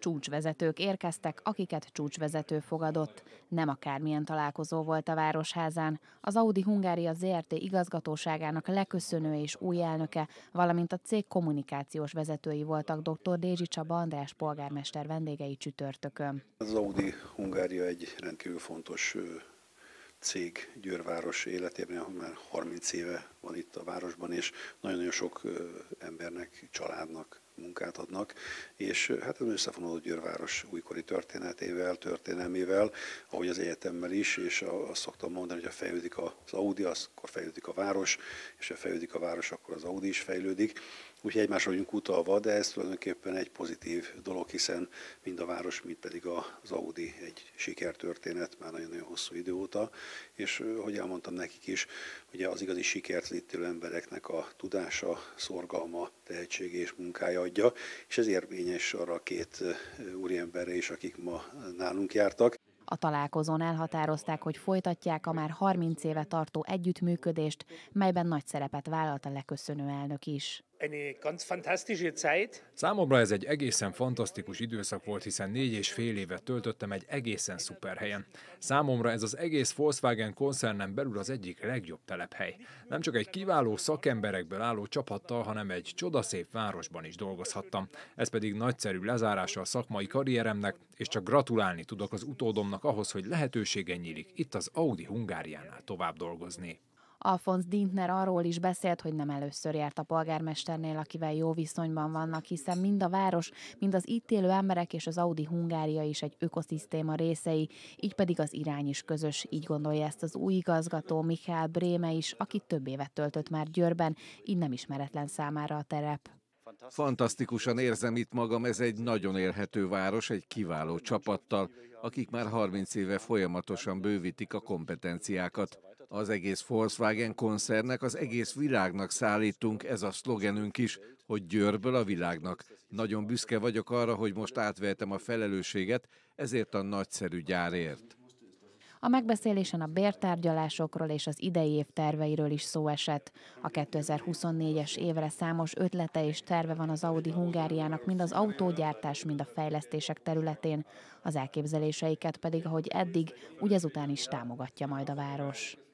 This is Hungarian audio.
Csúcsvezetők érkeztek, akiket csúcsvezető fogadott. Nem akármilyen találkozó volt a Városházán. Az Audi Hungária ZRT igazgatóságának leköszönő és új elnöke, valamint a cég kommunikációs vezetői voltak dr. Dézsi Csaba András polgármester vendégei csütörtökön. Az Audi Hungária egy rendkívül fontos cég Győrváros életében, már 30 éve van itt a városban, és nagyon-nagyon sok embernek, családnak munkát adnak, és hát ez összefonódó Győrváros újkori történetével, történelmével, ahogy az egyetemmel is, és azt szoktam mondani, hogy ha fejlődik az Audi, az, akkor fejlődik a város, és ha fejlődik a város, akkor az Audi is fejlődik. Úgyhogy egymásra vagyunk utalva, de ez tulajdonképpen egy pozitív dolog, hiszen mind a város, mind pedig az Audi egy sikertörténet már nagyon-nagyon hosszú idő óta, és hogy elmondtam nekik is, ugye az igazi sikert emberek, embereknek a tudása, szorgalma, tehetsége és munkája adja, és ez érvényes arra a két úriemberre is, akik ma nálunk jártak. A találkozón elhatározták, hogy folytatják a már 30 éve tartó együttműködést, melyben nagy szerepet vállalt a leköszönő elnök is. Számomra ez egy egészen fantasztikus időszak volt, hiszen négy és fél évet töltöttem egy egészen szuper helyen. Számomra ez az egész Volkswagen koncernen belül az egyik legjobb telephely. Nem csak egy kiváló szakemberekből álló csapattal, hanem egy csodaszép városban is dolgozhattam. Ez pedig nagyszerű lezárása a szakmai karrieremnek, és csak gratulálni tudok az utódomnak ahhoz, hogy lehetősége nyílik itt az Audi Hungáriánál tovább dolgozni. Alfons Dintner arról is beszélt, hogy nem először járt a polgármesternél, akivel jó viszonyban vannak, hiszen mind a város, mind az itt élő emberek és az Audi Hungária is egy ökoszisztéma részei, így pedig az irány is közös, így gondolja ezt az új igazgató Michael Bréme is, aki több évet töltött már Győrben, így nem ismeretlen számára a terep. Fantasztikusan érzem itt magam, ez egy nagyon élhető város, egy kiváló csapattal, akik már 30 éve folyamatosan bővítik a kompetenciákat. Az egész Volkswagen koncernek, az egész világnak szállítunk, ez a szlogenünk is, hogy Győrből a világnak. Nagyon büszke vagyok arra, hogy most átvehetem a felelősséget ezért a nagyszerű gyárért. A megbeszélésen a bértárgyalásokról és az idei év terveiről is szó esett. A 2024-es évre számos ötlete és terve van az Audi Hungáriának mind az autógyártás, mind a fejlesztések területén. Az elképzeléseiket pedig, ahogy eddig, úgy ezután is támogatja majd a város.